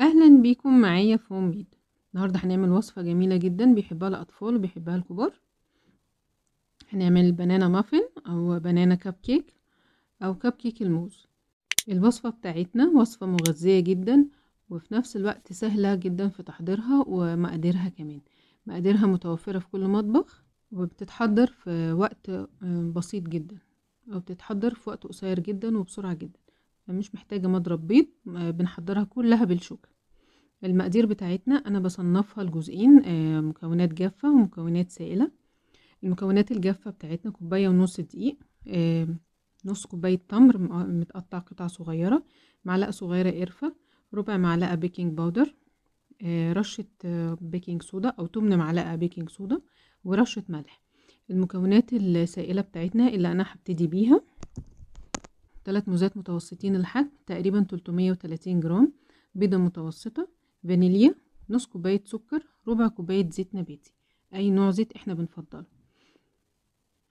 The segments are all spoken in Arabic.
اهلا بيكم معايا في هوم بيت النهارده هنعمل وصفه جميله جدا بيحبها الاطفال وبيحبها الكبار هنعمل بنانا مافن او بنانا كب كيك او كب كيك الموز الوصفه بتاعتنا وصفه مغذيه جدا وفي نفس الوقت سهله جدا في تحضيرها ومقاديرها كمان مقاديرها متوفره في كل مطبخ وبتتحضر في وقت آه، بسيط جدا او بتتحضر في وقت قصير جدا وبسرعه جدا مش محتاجة مضرب بيض آه، بنحضرها كلها بالشوكة المقادير بتاعتنا انا بصنفها لجزئين آه، مكونات جافة ومكونات سائلة المكونات الجافة بتاعتنا كوباية ونص دقيق آه، نص كوباية تمر متقطع قطع صغيرة معلقة صغيرة قرفة ربع معلقة بيكنج باودر رشة بيكنج صودا أو تمن معلقة بيكنج صودا ورشة ملح المكونات السائلة بتاعتنا اللي أنا هبتدي بيها ثلاث موزات متوسطين الحجم تقريبا 330 جرام بيضة متوسطة فانيليا نص كوباية سكر ربع كوباية زيت نباتي أي نوع زيت احنا بنفضله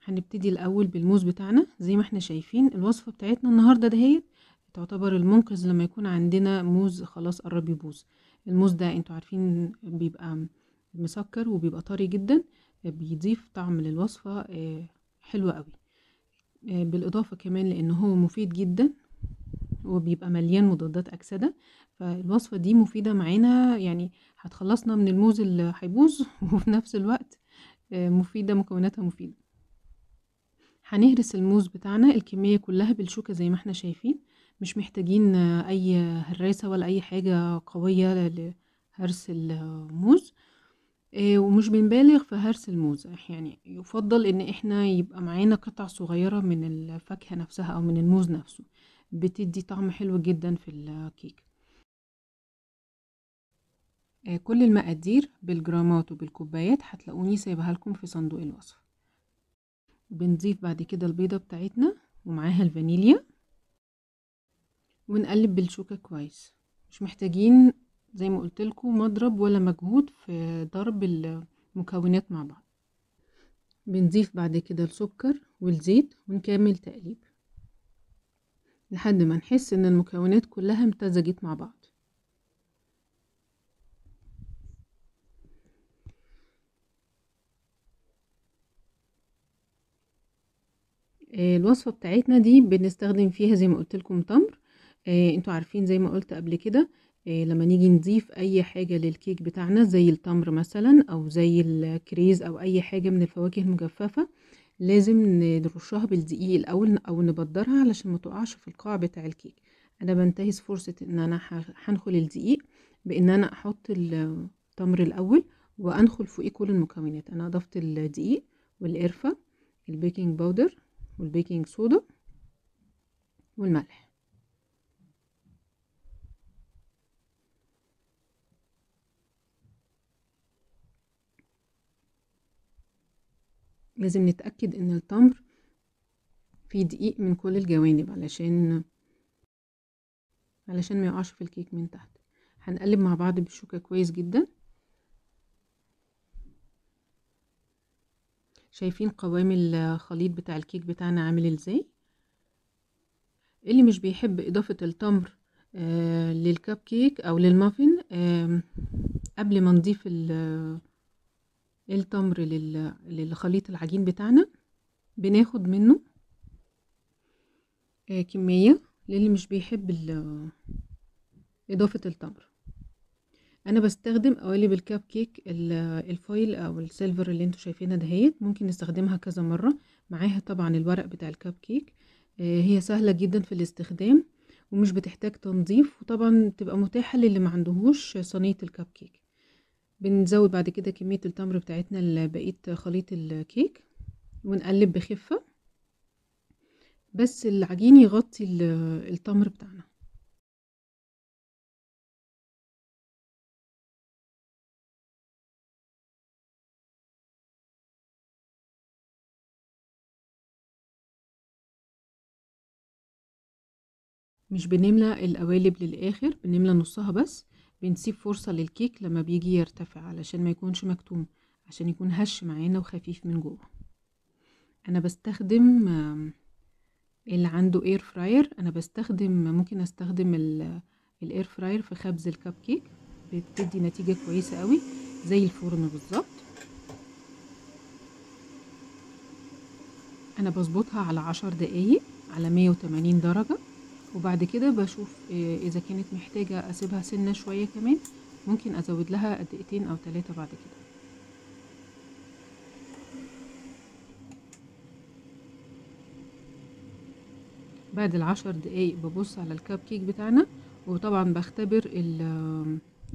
هنبتدي الأول بالموز بتاعنا زي ما احنا شايفين الوصفة بتاعتنا النهاردة دهيت تعتبر المنقذ لما يكون عندنا موز خلاص قرب يبوظ الموز ده انتوا عارفين بيبقى مسكر وبيبقى طري جدا بيضيف طعم للوصفة آه، حلوة قوي آه، بالإضافة كمان لأن هو مفيد جدا وبيبقى مليان مضادات أكسدة فالوصفة دي مفيدة معانا يعني هتخلصنا من الموز اللي هيبوظ وفي نفس الوقت آه، مفيدة مكوناتها مفيدة هنهرس الموز بتاعنا الكمية كلها بالشوكة زي ما احنا شايفين مش محتاجين أي هراسة ولا أي حاجة قوية لهرس الموز آه، ومش بنبالغ في هرس الموز يعني يفضل ان احنا يبقى معانا قطع صغيرة من الفاكهة نفسها او من الموز نفسه بتدي طعم حلو جدا في الكيك آه، كل المقادير بالجرامات وبالكوبايات هتلاقوني سايبها لكم في صندوق الوصف بنضيف بعد كده البيضة بتاعتنا ومعاها الفانيليا ونقلب بالشوكة كويس مش محتاجين زي ما قلت لكم مضرب ولا مجهود في ضرب المكونات مع بعض بنضيف بعد كده السكر والزيت ونكمل تقليب لحد ما نحس ان المكونات كلها امتزجت مع بعض آه، الوصفه بتاعتنا دي بنستخدم فيها زي ما قلت لكم تمر آه، انتوا عارفين زي ما قلت قبل كده إيه، لما نيجي نضيف اي حاجة للكيك بتاعنا زي التمر مثلا او زي الكريز او اي حاجة من الفواكه المجففة لازم نرشها بالدقيق الاول او نبدرها علشان ما تقعش في القاع بتاع الكيك انا بنتهز فرصة ان انا هنخل الدقيق بان انا احط التمر الاول وانخل فوقيه كل المكونات انا اضفت الدقيق والقرفة البيكنج باودر والبيكنج صودا والملح لازم نتأكد ان التمر فيه دقيق من كل الجوانب علشان علشان ما يقعش في الكيك من تحت هنقلب مع بعض بالشوكة كويس جدا شايفين قوام الخليط بتاع الكيك بتاعنا عامل ازاي اللي مش بيحب اضافة التمر آه للكب كيك او للمافن آه قبل ما نضيف إيه التمر لل... للخليط العجين بتاعنا بناخد منه آه كمية للي مش بيحب ال... إضافة التمر أنا بستخدم قوالب الكب كيك الفويل أو السيلفر اللي انتوا شايفينها دهيت ممكن نستخدمها كذا مرة معاها طبعا الورق بتاع الكب كيك آه هي سهلة جدا في الاستخدام ومش بتحتاج تنظيف وطبعا تبقى متاحة للي ما عندهوش صينية الكب كيك بنزود بعد كده كمية التمر بتاعتنا لبقية خليط الكيك ونقلب بخفة بس العجين يغطي التمر بتاعنا مش بنملى القوالب للآخر بنملى نصها بس بنسيب فرصة للكيك لما بيجي يرتفع علشان ما يكونش مكتوم عشان يكون هش معانا وخفيف من جوه انا بستخدم اللي عنده اير فراير انا بستخدم ممكن استخدم الاير فراير في خبز الكب كيك بتدي نتيجة كويسة قوي زي الفرن بالظبط انا بظبطها على عشر دقايق على مية وتمانين درجة وبعد كده بشوف آه، اذا كانت محتاجة اسيبها سنة شوية كمان ممكن ازود لها دقيقتين او ثلاثة بعد كده بعد العشر دقايق ببص على الكاب كيك بتاعنا وطبعا بختبر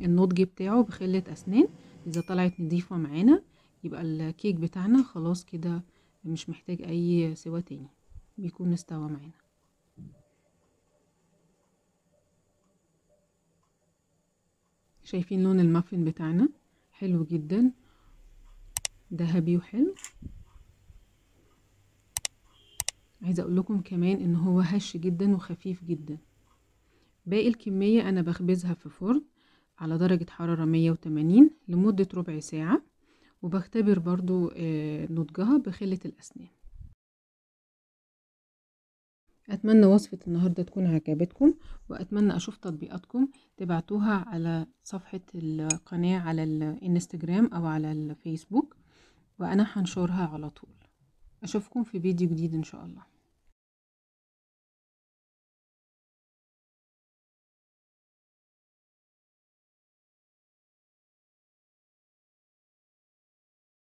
النضج بتاعه بخلة اسنان اذا طلعت نضيفة معانا يبقى الكيك بتاعنا خلاص كده مش محتاج اي سوا تاني بيكون استوى معانا شايفين لون المافن بتاعنا حلو جدا ذهبي وحلو عايزه اقول لكم كمان ان هو هش جدا وخفيف جدا باقي الكميه انا بخبزها في فرن على درجه حراره 180 لمده ربع ساعه وبختبر برضو آه، نضجها بخله الاسنان اتمنى وصفة النهاردة تكون عجبتكم واتمنى اشوف تطبيقاتكم تبعتوها على صفحة القناة على الانستجرام او على الفيسبوك وانا هنشرها على طول اشوفكم في فيديو جديد ان شاء الله